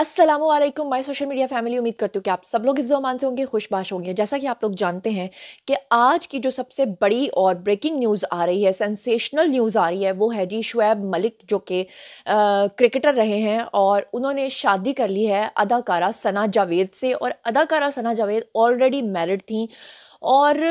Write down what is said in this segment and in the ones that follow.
Aslam my social media family उम्मीद करती हूँ कि आप सब लोग मान से होंगे खुशबाश होंगे जैसा कि आप लोग जानते हैं कि आज की जो सबसे बड़ी और ब्रेकिंग न्यूज़ आ रही है सेंसेशनल न्यूज़ आ रही है वो है जी शुएब मलिक जो कि क्रिकेटर रहे हैं और उन्होंने शादी कर ली है अदाकारा सना जावेद से और अदाकारा सना जावेद ऑलरेडी मैरिड थी और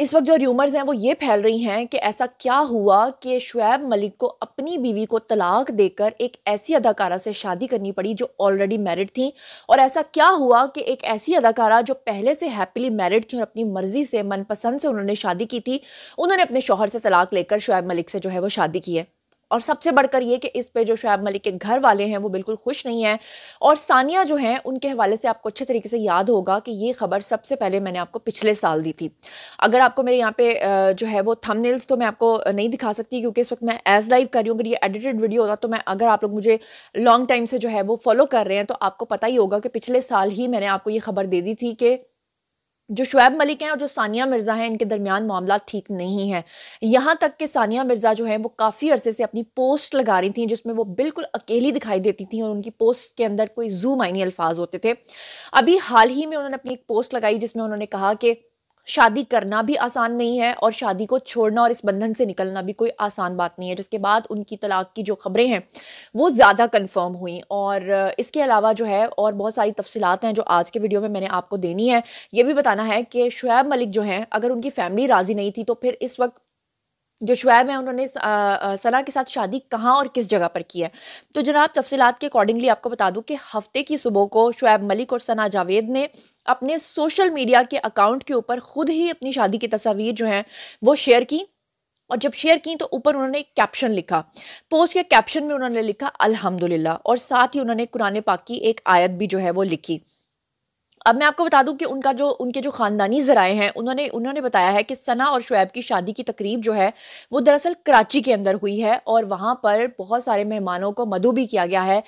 इस वक्त जो र्यूमर्स हैं वो ये फैल रही हैं कि ऐसा क्या हुआ कि शुएब मलिक को अपनी बीवी को तलाक देकर एक ऐसी अदाकारा से शादी करनी पड़ी जो ऑलरेडी मैरिड थी और ऐसा क्या हुआ कि एक ऐसी अदाकारा जो पहले से हैप्पीली मैरिड थी और अपनी मर्जी से मनपसंद से उन्होंने शादी की थी उन्होंने अपने शोहर से तलाक लेकर शुएब मलिक से जो है वो शादी की है और सबसे बढ़कर ये कि इस पे जो शुएब मलिक के घर वाले हैं वो बिल्कुल खुश नहीं हैं और सानिया जो हैं उनके हवाले से आपको अच्छे तरीके से याद होगा कि ये खबर सबसे पहले मैंने आपको पिछले साल दी थी अगर आपको मेरे यहाँ पे जो है वो थंबनेल्स तो मैं आपको नहीं दिखा सकती क्योंकि इस वक्त मैं एज लाइव कर रही हूँ अगर ये एडिटेड वीडियो होता तो मैं अगर आप लोग मुझे लॉन्ग टाइम से जो है वो फॉलो कर रहे हैं तो आपको पता ही होगा कि पिछले साल ही मैंने आपको ये खबर दे दी थी कि जो शुएब मलिक हैं और जो सानिया मिर्ज़ा हैं इनके दरमियान मामला ठीक नहीं है यहाँ तक कि सानिया मिर्ज़ा जो है वो काफ़ी अरसे से अपनी पोस्ट लगा रही थी जिसमें वो बिल्कुल अकेली दिखाई देती थी और उनकी पोस्ट के अंदर कोई जू मायनी अल्फाज होते थे अभी हाल ही में उन्होंने अपनी एक पोस्ट लगाई जिसमें उन्होंने कहा कि शादी करना भी आसान नहीं है और शादी को छोड़ना और इस बंधन से निकलना भी कोई आसान बात नहीं है जिसके बाद उनकी तलाक की जो खबरें हैं वो ज़्यादा कंफर्म हुई और इसके अलावा जो है और बहुत सारी तफसीलात हैं जो आज के वीडियो में मैंने आपको देनी है ये भी बताना है कि शुएब मलिक जो हैं अगर उनकी फैमिली राज़ी नहीं थी तो फिर इस वक्त जो शुएब हैं उन्होंने सना के साथ शादी कहाँ और किस जगह पर की है तो जनाब तफसीत के अकॉर्डिंगली आपको बता दूँ कि हफ्ते की सुबह को शुएब मलिक और सना जावेद ने अपने सोशल मीडिया के अकाउंट के ऊपर खुद ही अपनी शादी की तस्वीर जो हैं वो शेयर की और जब शेयर की तो ऊपर उन्होंने एक कैप्शन लिखा पोस्ट के कैप्शन में उन्होंने लिखा अल्हम्दुलिल्लाह और साथ ही उन्होंने कुरान पाक की एक आयत भी जो है वो लिखी अब मैं आपको बता दूं कि उनका जो उनके जो ख़ानदानी ज़राए हैं उन्होंने उन्होंने बताया है कि सना और शुएब की शादी की तकरीब जो है वो दरअसल कराची के अंदर हुई है और वहाँ पर बहुत सारे मेहमानों को मधु भी किया गया है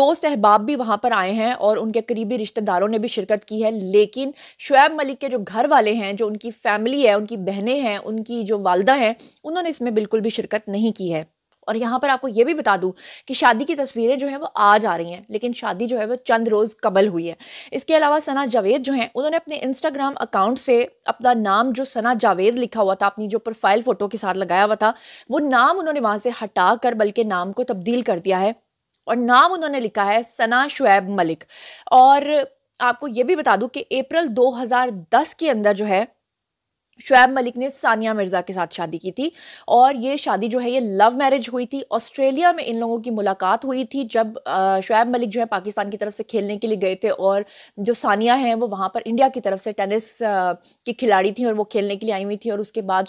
दोस्त अहबाब भी वहाँ पर आए हैं और उनके करीबी रिश्तेदारों ने भी शिरकत की है लेकिन शुएब मलिक के जो घर वाले हैं जो उनकी फैमिली है उनकी बहनें हैं उनकी जो वालदा हैं उन्होंने इसमें बिल्कुल भी शिरकत नहीं की है और यहाँ पर आपको ये भी बता दूँ कि शादी की तस्वीरें जो हैं वो आज आ रही हैं लेकिन शादी जो है वो चंद रोज़ कबल हुई है इसके अलावा सना जावेद जो हैं उन्होंने अपने इंस्टाग्राम अकाउंट से अपना नाम जो सना जावेद लिखा हुआ था अपनी जो प्रोफाइल फ़ोटो के साथ लगाया हुआ था वो नाम उन्होंने वहाँ से हटा कर बल्कि नाम को तब्दील कर दिया है और नाम उन्होंने लिखा है सना शुएब मलिक और आपको ये भी बता दूँ कि अप्रैल 2010 के अंदर जो है शुएब मलिक ने सानिया मिर्ज़ा के साथ शादी की थी और ये शादी जो है ये लव मैरिज हुई थी ऑस्ट्रेलिया में इन लोगों की मुलाकात हुई थी जब शुएब मलिक जो है पाकिस्तान की तरफ से खेलने के लिए गए थे और जो सानिया हैं वो वहाँ पर इंडिया की तरफ से टेनिस की खिलाड़ी थी और वो खेलने के लिए आई हुई थी और उसके बाद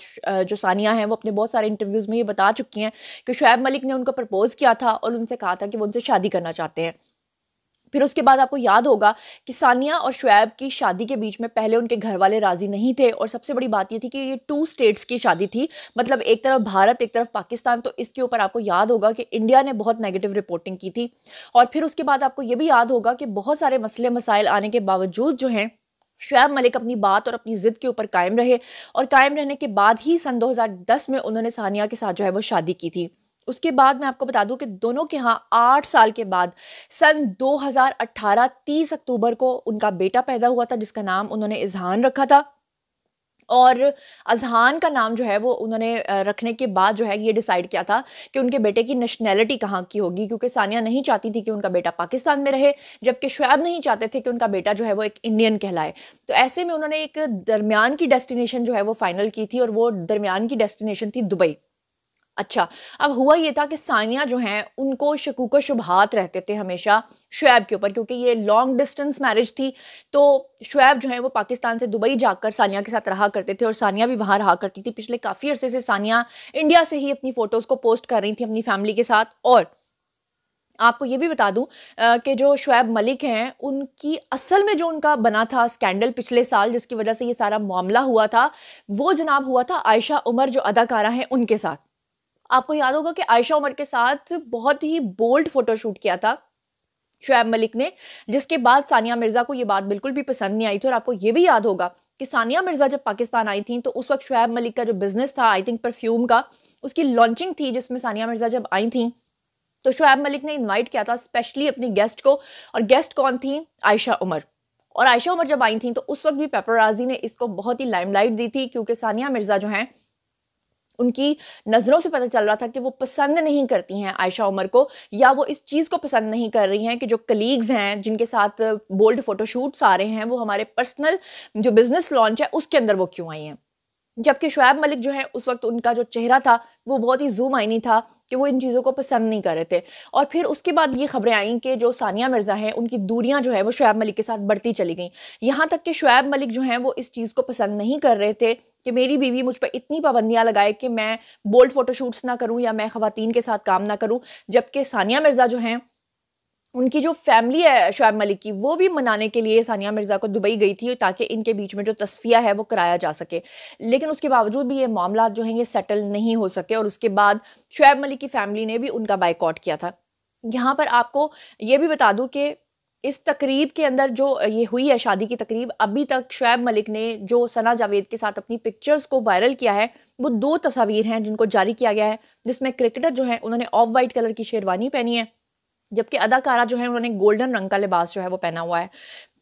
जो सानिया हैं वो अपने बहुत सारे इंटरव्यूज़ में ये बता चुकी हैं कि शुएब मलिक ने उनको प्रपोज़ किया था और उनसे कहा था कि वो उनसे शादी करना चाहते हैं फिर उसके बाद आपको याद होगा कि सानिया और शुएब की शादी के बीच में पहले उनके घर वाले राज़ी नहीं थे और सबसे बड़ी बात ये थी कि ये टू स्टेट्स की शादी थी मतलब एक तरफ भारत एक तरफ पाकिस्तान तो इसके ऊपर आपको याद होगा कि इंडिया ने बहुत नेगेटिव रिपोर्टिंग की थी और फिर उसके बाद आपको ये भी याद होगा कि बहुत सारे मसले मसाइल आने के बावजूद जो हैं शुएब मलिक अपनी बात और अपनी ज़िद के ऊपर कायम रहे और कायम रहने के बाद ही सन दो में उन्होंने सानिया के साथ जो है वो शादी की थी उसके बाद मैं आपको बता दूं कि दोनों के यहाँ आठ साल के बाद सन 2018 30 अक्टूबर को उनका बेटा पैदा हुआ था जिसका नाम उन्होंने इजहान रखा था और अजहान का नाम जो है वो उन्होंने रखने के बाद जो है ये डिसाइड किया था कि उनके बेटे की नेशनैलिटी कहाँ की होगी क्योंकि सानिया नहीं चाहती थी कि उनका बेटा पाकिस्तान में रहे जबकि शुएब नहीं चाहते थे कि उनका बेटा जो है वो एक इंडियन कहलाए तो ऐसे में उन्होंने एक दरमियान की डेस्टिनेशन जो है वो फाइनल की थी और वो दरमियान की डेस्टिनेशन थी दुबई अच्छा अब हुआ ये था कि सानिया जो हैं उनको शकूक शुभहात रहते थे हमेशा शुएब के ऊपर क्योंकि ये लॉन्ग डिस्टेंस मैरिज थी तो शुएब जो है वो पाकिस्तान से दुबई जाकर सानिया के साथ रहा करते थे और सानिया भी वहाँ रहा करती थी पिछले काफ़ी अरसे से सानिया इंडिया से ही अपनी फ़ोटोज़ को पोस्ट कर रही थी अपनी फैमिली के साथ और आपको ये भी बता दूं कि जो शुएब मलिक हैं उनकी असल में जो उनका बना था स्कैंडल पिछले साल जिसकी वजह से ये सारा मामला हुआ था वो जनाब हुआ था आयशा उमर जो अदाकारा हैं उनके साथ आपको याद होगा कि आयशा उमर के साथ बहुत ही बोल्ड फोटोशूट किया था शुएब मलिक ने जिसके बाद सानिया मिर्ज़ा को ये बात बिल्कुल भी पसंद नहीं आई थी और आपको ये भी याद होगा कि सानिया मिर्ज़ा जब पाकिस्तान आई थी तो उस वक्त शुएब मलिक का जो बिज़नेस था आई थिंक परफ्यूम का उसकी लॉन्चिंग थी जिसमें सानिया मिर्ज़ा जब आई थी तो शुएब मलिक ने इन्वाइट किया था स्पेशली अपनी गेस्ट को और गेस्ट कौन थी आयशा उमर और आयशा उमर जब आई थी तो उस वक्त भी पेपर ने इसको बहुत ही लाइमलाइट दी थी क्योंकि सानिया मिर्ज़ा जो हैं उनकी नज़रों से पता चल रहा था कि वो पसंद नहीं करती हैं आयशा उमर को या वो इस चीज़ को पसंद नहीं कर रही हैं कि जो कलीग्स हैं जिनके साथ बोल्ड फ़ोटोशूट्स आ रहे हैं वो हमारे पर्सनल जो बिज़नेस लॉन्च है उसके अंदर वो क्यों आई हैं जबकि शुएब मलिक जो है उस वक्त उनका जो चेहरा था वो बहुत ही जूम आईनी था कि वो इन चीज़ों को पसंद नहीं कर रहे थे और फिर उसके बाद ये खबरें आई कि जो सानिया मिर्ज़ा हैं उनकी दूरियां जो है वो शुएब मलिक के साथ बढ़ती चली गई यहाँ तक कि शुएब मलिक जो हैं वो इस चीज़ को पसंद नहीं कर रहे थे कि मेरी बीवी मुझ पर इतनी पाबंदियाँ लगाए कि मैं बोल्ड फोटोशूट्स ना करूँ या मैं खुवान के साथ काम ना करूँ जबकि सानिया मिर्ज़ा जो हैं उनकी जो फैमिली है शुएब मलिक की वो भी मनाने के लिए सानिया मिर्ज़ा को दुबई गई थी ताकि इनके बीच में जो तस्फिया है वो कराया जा सके लेकिन उसके बावजूद भी ये मामला जो हैं ये सेटल नहीं हो सके और उसके बाद शुएब मलिक की फैमिली ने भी उनका बाइकआउट किया था यहाँ पर आपको ये भी बता दूँ कि इस तकरीब के अंदर जो ये हुई है शादी की तकरीब अभी तक शुएब मलिक ने जो सना जावेद के साथ अपनी पिक्चर्स को वायरल किया है वो दो तस्वीर हैं जिनको जारी किया गया है जिसमें क्रिकेटर जो हैं उन्होंने ऑफ वाइट कलर की शेरवानी पहनी है जबकि अदाकारा जो है उन्होंने गोल्डन रंग का लिबास जो है वो पहना हुआ है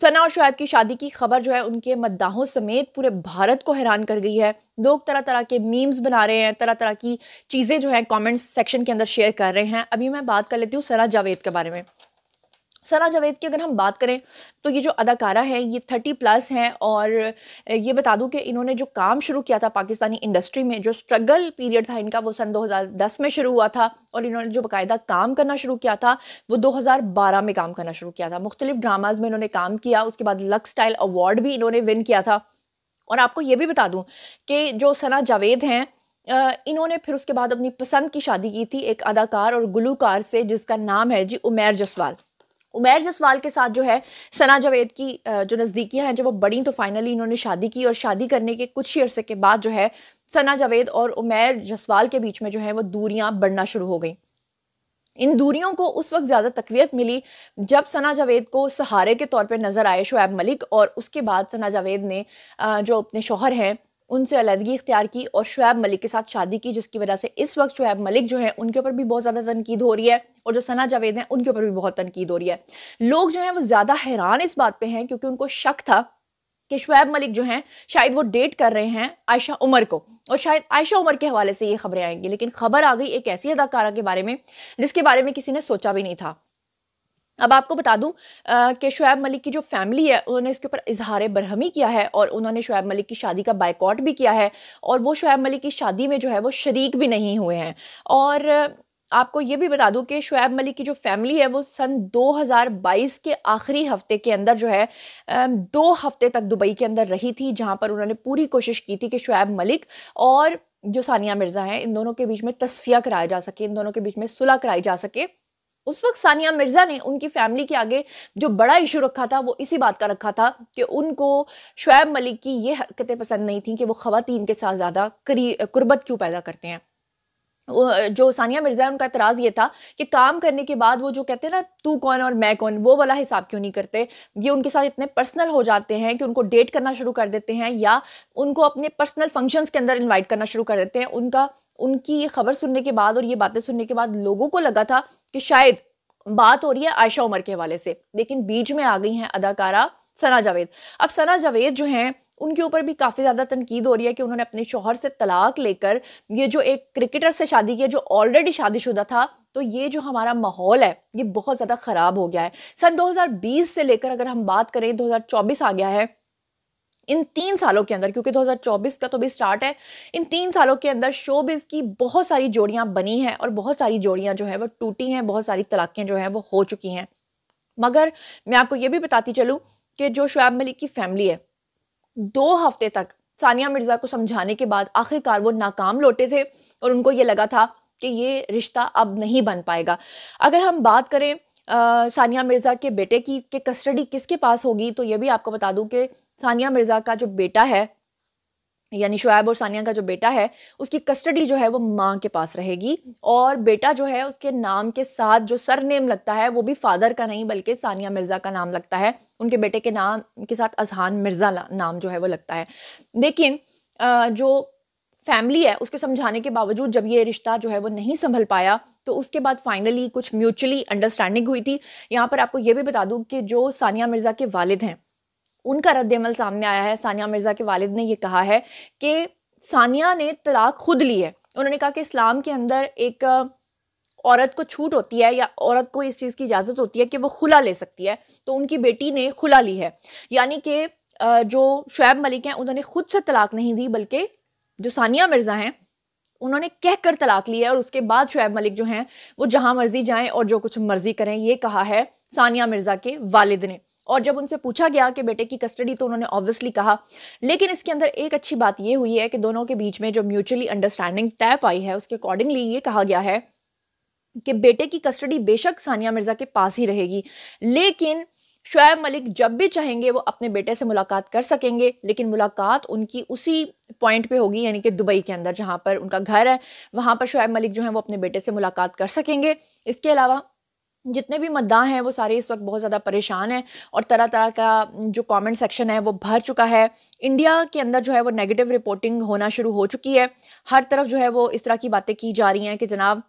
सना और शुएब की शादी की खबर जो है उनके मद्दाहों समेत पूरे भारत को हैरान कर गई है लोग तरह तरह के मीम्स बना रहे हैं तरह तरह की चीज़ें जो है कमेंट्स सेक्शन के अंदर शेयर कर रहे हैं अभी मैं बात कर लेती हूँ सना जावेद के बारे में सना जावेद की अगर हम बात करें तो ये जो अदाकारा हैं ये थर्टी प्लस हैं और ये बता दूं कि इन्होंने जो काम शुरू किया था पाकिस्तानी इंडस्ट्री में जो स्ट्रगल पीरियड था इनका वो सन 2010 में शुरू हुआ था और इन्होंने जो बाकायदा काम करना शुरू किया था वो 2012 में काम करना शुरू किया था मुख्तलिफ ड्रामाज में इन्होंने काम किया उसके बाद लक स्टाइल अवार्ड भी इन्होंने विन किया था और आपको ये भी बता दूँ कि जो सना जावेद हैं इन्होंने फिर उसके बाद अपनी पसंद की शादी की थी एक अदाकार और गुलूकार से जिसका नाम है जी उमेर जसवाल उमेर जसवाल के साथ जो है सना जावेद की जो नज़दीकियाँ हैं जब वो बड़ी तो फाइनली इन्होंने शादी की और शादी करने के कुछ ही अरसे के बाद जो है सना जावेद और उमेर जसवाल के बीच में जो है वो दूरियाँ बढ़ना शुरू हो गई इन दूरियों को उस वक्त ज़्यादा तकवीत मिली जब सना जावेद को सहारे के तौर पर नज़र आए शुएब मलिक और उसके बाद सना जावेद ने जो अपने शोहर हैं उनसे अलहदगी इख्तियार की और शुएब मलिक के साथ शादी की जिसकी वजह से इस वक्त शुएब मलिक जो है उनके ऊपर भी बहुत ज़्यादा तनकीद हो रही है और जो सना जावेद हैं उनके ऊपर भी बहुत तनकीद हो रही है लोग जो हैं वो ज़्यादा हैरान इस बात पर हैं क्योंकि उनको शक था कि शुएब मलिक जो हैं शायद वो डेट कर रहे हैं आयशा उमर को और शायद आयशा उमर के हवाले से ये खबरें आएंगी लेकिन खबर आ गई एक ऐसी अदाकारा के बारे में जिसके बारे में किसी ने सोचा भी नहीं था अब आपको बता दूं कि शुएब मलिक की जो फैमिली है उन्होंने इसके ऊपर इजहार बरहमी किया है और उन्होंने शुएब मलिक की शादी का बाइकआउट भी किया है और वो शुएब मलिक की शादी में जो है वो शरीक भी नहीं हुए हैं और आपको ये भी बता दूं कि शुएब मलिक की जो फैमिली है वो सन 2022 के आखिरी हफ्ते के अंदर जो है दो हफ्ते तक दुबई के अंदर रही थी जहाँ पर उन्होंने पूरी कोशिश की थी कि शुएब मलिक और जो सानिया मिर्ज़ा हैं इन दोनों के बीच में तस्फिया कराया जा सके इन दोनों के बीच में सुलह कराई जा सके उस वक्त सानिया मिर्ज़ा ने उनकी फैमिली के आगे जो बड़ा इशू रखा था वो इसी बात का रखा था कि उनको शुएब मलिक की ये हरकतें पसंद नहीं थी कि वो खातन के साथ ज़्यादा करी कुरबत क्यों पैदा करते हैं जो सानिया मिर्ज़ा है उनका इतराज़ ये था कि काम करने के बाद वो जो कहते हैं ना तू कौन और मैं कौन वो वाला हिसाब क्यों नहीं करते ये उनके साथ इतने पर्सनल हो जाते हैं कि उनको डेट करना शुरू कर देते हैं या उनको अपने पर्सनल फंक्शंस के अंदर इनवाइट करना शुरू कर देते हैं उनका उनकी ये खबर सुनने के बाद और ये बातें सुनने के बाद लोगों को लगा था कि शायद बात हो रही है आयशा उमर के हवाले से लेकिन बीच में आ गई हैं अदाकारा सना जावेद अब सना जावेद जो हैं उनके ऊपर भी काफ़ी ज़्यादा तनकीद हो रही है कि उन्होंने अपने शोहर से तलाक लेकर ये जो एक क्रिकेटर से शादी की है जो ऑलरेडी शादीशुदा था तो ये जो हमारा माहौल है ये बहुत ज़्यादा ख़राब हो गया है सन 2020 से लेकर अगर हम बात करें 2024 आ गया है इन तीन सालों के अंदर क्योंकि 2024 का तो भी स्टार्ट है इन तीन सालों के अंदर शोबिज की बहुत सारी जोड़ियां बनी हैं और बहुत सारी जोड़ियां जो है वो टूटी हैं बहुत सारी तलाकें जो हैं वो हो चुकी हैं मगर मैं आपको ये भी बताती चलूँ कि जो शुएब मलिक की फैमिली है दो हफ्ते तक सानिया मिर्ज़ा को समझाने के बाद आखिरकार वो नाकाम लौटे थे और उनको ये लगा था कि ये रिश्ता अब नहीं बन पाएगा अगर हम बात करें सानिया मिर्ज़ा के बेटे की के कस्टडी किसके पास होगी तो ये भी आपको बता दूं कि सानिया मिर्ज़ा का जो बेटा है यानी शुएब और सानिया का जो बेटा है उसकी कस्टडी जो है वो माँ के पास रहेगी और बेटा जो है उसके नाम के साथ जो सर नेम लगता है वो भी फादर का नहीं बल्कि सानिया मिर्ज़ा का नाम लगता है उनके बेटे के नाम के साथ अजहान मिर्ज़ा नाम जो है वो लगता है लेकिन जो फैमिली है उसके समझाने के बावजूद जब ये रिश्ता जो है वो नहीं संभल पाया तो उसके बाद फाइनली कुछ म्यूचुअली अंडरस्टैंडिंग हुई थी यहाँ पर आपको ये भी बता दूँ कि जो सानिया मिर्ज़ा के वालिद हैं उनका रद्दमल सामने आया है सानिया मिर्ज़ा के वालिद ने यह कहा है कि सानिया ने तलाक खुद ली है उन्होंने कहा कि इस्लाम के अंदर एक औरत को छूट होती है या औरत को इस चीज़ की इजाज़त होती है कि वो खुला ले सकती है तो उनकी बेटी ने खुला ली है यानी कि जो शुएब मलिक हैं उन्होंने खुद से तलाक नहीं दी बल्कि जो सानिया मिर्ज़ा हैं उन्होंने कह कर तलाक लिया है और उसके बाद शुएब मलिक जो हैं वो जहां मर्जी जाएं और जो कुछ मर्जी करें ये कहा है सानिया मिर्ज़ा के वालिद ने और जब उनसे पूछा गया कि बेटे की कस्टडी तो उन्होंने ऑब्वियसली कहा लेकिन इसके अंदर एक अच्छी बात यह हुई है कि दोनों के बीच में जो म्यूचुअली अंडरस्टैंडिंग तय पाई है उसके अकॉर्डिंगली ये कहा गया है कि बेटे की कस्टडी बेशक सानिया मिर्ज़ा के पास ही रहेगी लेकिन शुएब मलिक जब भी चाहेंगे वो अपने बेटे से मुलाकात कर सकेंगे लेकिन मुलाकात उनकी उसी पॉइंट पे होगी यानी कि दुबई के अंदर जहाँ पर उनका घर है वहाँ पर शुएब मलिक जो है वो अपने बेटे से मुलाकात कर सकेंगे इसके अलावा जितने भी मद्दा हैं वो सारे इस वक्त बहुत ज़्यादा परेशान हैं और तरह तरह का जो कमेंट सेक्शन है वो भर चुका है इंडिया के अंदर जो है वो नेगेटिव रिपोर्टिंग होना शुरू हो चुकी है हर तरफ जो है वो इस तरह की बातें की जा रही हैं कि जनाब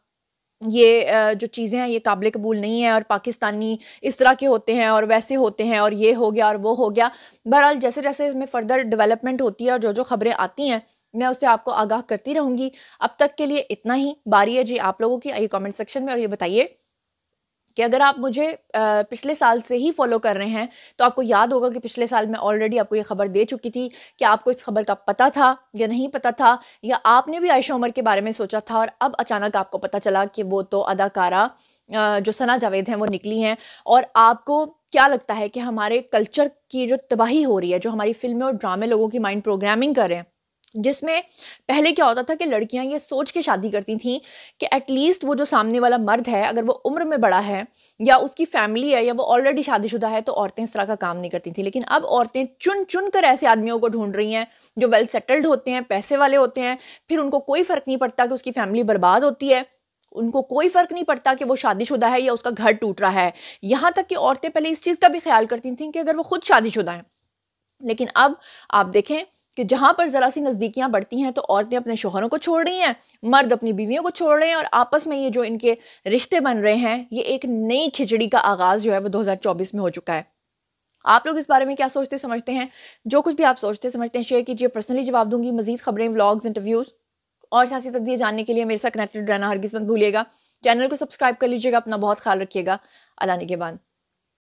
ये जो चीज़ें हैं ये काबिल कबूल नहीं है और पाकिस्तानी इस तरह के होते हैं और वैसे होते हैं और ये हो गया और वो हो गया बहरहाल जैसे जैसे इसमें फ़र्दर डेवलपमेंट होती है और जो जो खबरें आती हैं मैं उससे आपको आगाह करती रहूँगी अब तक के लिए इतना ही बारी है जी आप लोगों की आइए कमेंट सेक्शन में और ये बताइए कि अगर आप मुझे पिछले साल से ही फॉलो कर रहे हैं तो आपको याद होगा कि पिछले साल मैं ऑलरेडी आपको ये खबर दे चुकी थी कि आपको इस खबर का पता था या नहीं पता था या आपने भी आयशा उमर के बारे में सोचा था और अब अचानक आपको पता चला कि वो तो अदाकारा जो सना जावेद हैं वो निकली हैं और आपको क्या लगता है कि हमारे कल्चर की जो तबाही हो रही है जो हमारी फिल्में और ड्रामे लोगों की माइंड प्रोग्रामिंग कर रहे हैं जिसमें पहले क्या होता था कि लड़कियां ये सोच के शादी करती थीं कि एटलीस्ट वो जो सामने वाला मर्द है अगर वो उम्र में बड़ा है या उसकी फैमिली है या वो ऑलरेडी शादीशुदा है तो औरतें इस तरह का काम नहीं करती थी लेकिन अब औरतें चुन चुन कर ऐसे आदमियों को ढूंढ रही हैं जो वेल सेटल्ड होते हैं पैसे वाले होते हैं फिर उनको कोई फ़र्क नहीं पड़ता कि उसकी फैमिली बर्बाद होती है उनको कोई फ़र्क नहीं पड़ता कि वो शादीशुदा है या उसका घर टूट रहा है यहाँ तक कि औरतें पहले इस चीज़ का भी ख्याल करती थी कि अगर वो खुद शादीशुदा हैं लेकिन अब आप देखें कि जहाँ पर ज़रा सी नज़दीकियाँ बढ़ती हैं तो औरतें अपने शोहरों को छोड़ रही हैं मर्द अपनी बीवियों को छोड़ रहे हैं और आपस में ये जो इनके रिश्ते बन रहे हैं ये एक नई खिचड़ी का आगाज़ जो है वो 2024 में हो चुका है आप लोग इस बारे में क्या सोचते समझते हैं जो कुछ भी आप सोचते समझते हैं शेयर कीजिए पर्सनली जवाब दूंगी मजीद खबरें ब्लॉग्स इंटरव्यूज़ और सियासी तब्दील जानने के लिए मेरे साथ कनेक्टेड रहना हर किस्मत भूलिएगा चैनल को सब्सक्राइब कर लीजिएगा अपना बहुत ख्याल रखिएगा अल्लाह के बाद